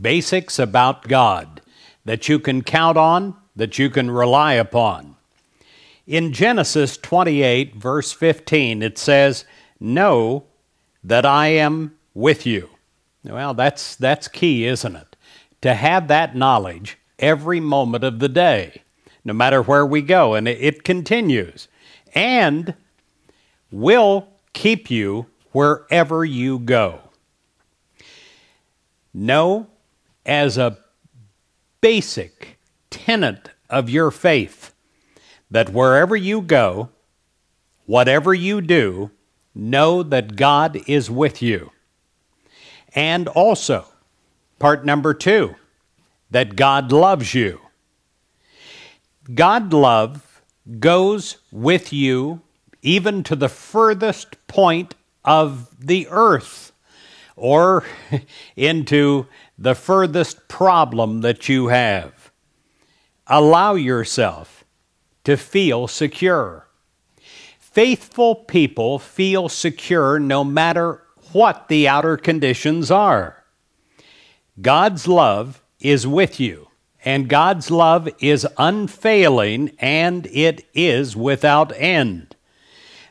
basics about God that you can count on, that you can rely upon. In Genesis 28, verse 15, it says, Know that I am with you. Well, that's, that's key, isn't it? To have that knowledge every moment of the day, no matter where we go. And it continues. And will keep you wherever you go. Know as a basic tenet of your faith that wherever you go, whatever you do, know that God is with you. And also, part number two, that God loves you. God love goes with you even to the furthest point of the earth or into the furthest problem that you have. Allow yourself to feel secure. Faithful people feel secure no matter what the outer conditions are. God's love is with you, and God's love is unfailing and it is without end.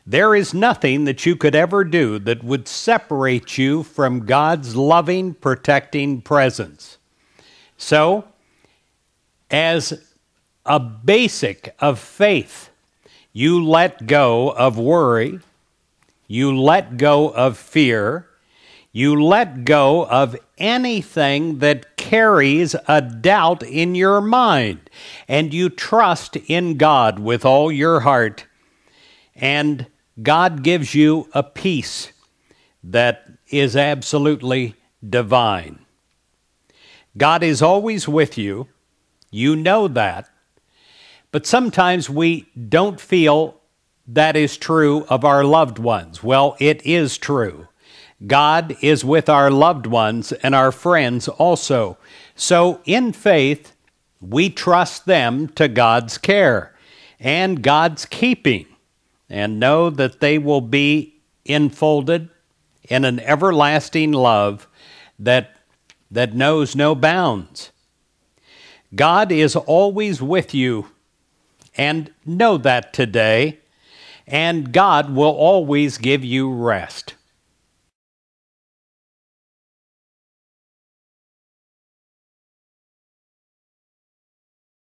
There is nothing that you could ever do that would separate you from God's loving, protecting presence. So, as a basic of faith, you let go of worry, you let go of fear, you let go of anything that carries a doubt in your mind, and you trust in God with all your heart and God gives you a peace that is absolutely divine. God is always with you. You know that. But sometimes we don't feel that is true of our loved ones. Well, it is true. God is with our loved ones and our friends also. So in faith, we trust them to God's care and God's keeping and know that they will be enfolded in an everlasting love that, that knows no bounds. God is always with you, and know that today, and God will always give you rest.